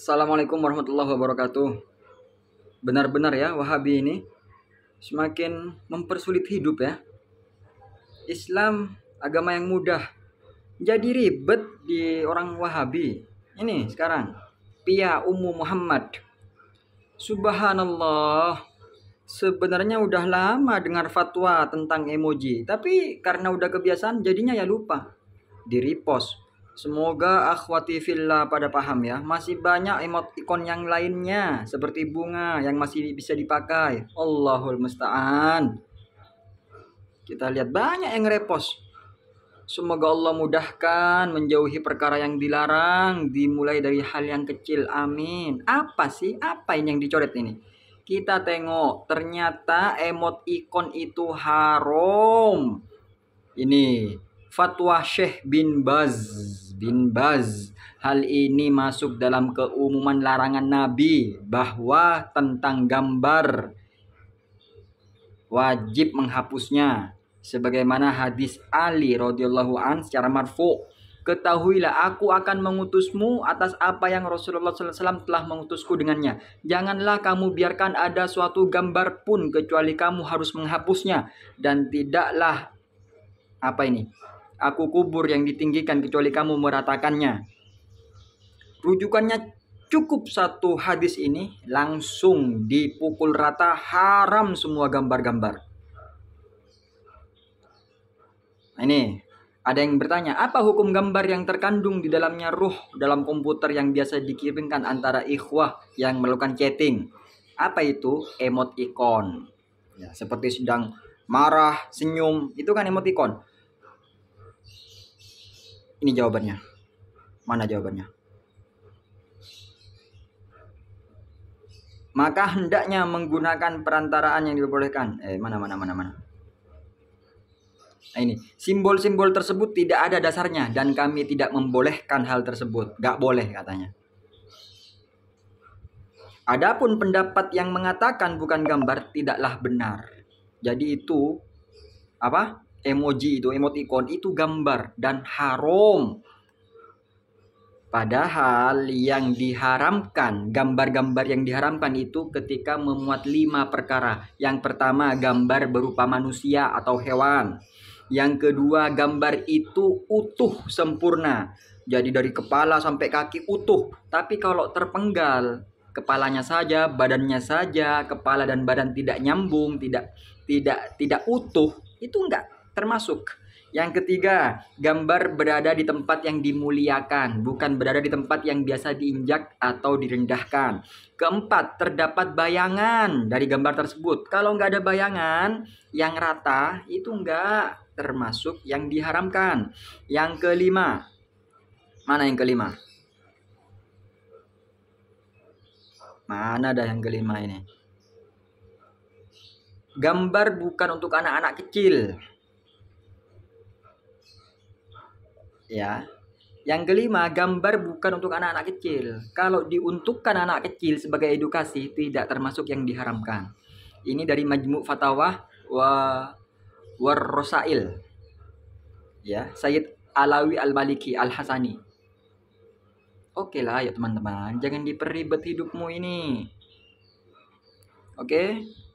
Assalamualaikum warahmatullahi wabarakatuh. Benar-benar ya Wahabi ini semakin mempersulit hidup ya. Islam agama yang mudah. Jadi ribet di orang Wahabi. Ini sekarang Pia Ummu Muhammad. Subhanallah. Sebenarnya udah lama dengar fatwa tentang emoji, tapi karena udah kebiasaan jadinya ya lupa. Di repost Semoga akhwati villa pada paham ya. Masih banyak emot ikon yang lainnya seperti bunga yang masih bisa dipakai. Allahul musta'an. Kita lihat banyak yang repos. Semoga Allah mudahkan menjauhi perkara yang dilarang dimulai dari hal yang kecil. Amin. Apa sih? Apa ini yang dicoret ini? Kita tengok, ternyata emot ikon itu haram. Ini fatwa Syekh bin Baz bin Baz. Hal ini masuk dalam keumuman larangan Nabi bahwa tentang gambar wajib menghapusnya sebagaimana hadis Ali radhiyallahu an secara marfu Ketahuilah aku akan mengutusmu atas apa yang Rasulullah SAW telah mengutusku dengannya. Janganlah kamu biarkan ada suatu gambar pun kecuali kamu harus menghapusnya. Dan tidaklah apa ini? aku kubur yang ditinggikan kecuali kamu meratakannya. Rujukannya cukup satu hadis ini langsung dipukul rata haram semua gambar-gambar. Nah, ini ada yang bertanya, apa hukum gambar yang terkandung di dalamnya ruh dalam komputer yang biasa dikirimkan antara ikhwah yang melakukan chatting? Apa itu emoticon? Ya, seperti sedang marah, senyum, itu kan emoticon. Ini jawabannya. Mana jawabannya? Maka hendaknya menggunakan perantaraan yang diperbolehkan. Eh, mana mana mana mana. Nah ini, simbol-simbol tersebut tidak ada dasarnya dan kami tidak membolehkan hal tersebut. Gak boleh katanya. Adapun pendapat yang mengatakan bukan gambar tidaklah benar. Jadi itu apa? emoji itu, emoticon itu gambar dan haram. Padahal yang diharamkan, gambar-gambar yang diharamkan itu ketika memuat lima perkara. Yang pertama gambar berupa manusia atau hewan. Yang kedua gambar itu utuh sempurna. Jadi dari kepala sampai kaki utuh. Tapi kalau terpenggal, kepalanya saja, badannya saja, kepala dan badan tidak nyambung, tidak tidak tidak utuh, itu enggak termasuk. Yang ketiga, gambar berada di tempat yang dimuliakan, bukan berada di tempat yang biasa diinjak atau direndahkan. Keempat, terdapat bayangan dari gambar tersebut. Kalau nggak ada bayangan yang rata, itu nggak termasuk yang diharamkan. Yang kelima, mana yang kelima? Mana ada yang kelima ini? Gambar bukan untuk anak-anak kecil ya yang kelima gambar bukan untuk anak-anak kecil kalau diuntukkan anak kecil sebagai edukasi tidak termasuk yang diharamkan ini dari majmu fatwa wa war rosail ya Sayyid Alawi Al Maliki Al Hasani oke lah ya teman-teman jangan diperibet hidupmu ini oke okay?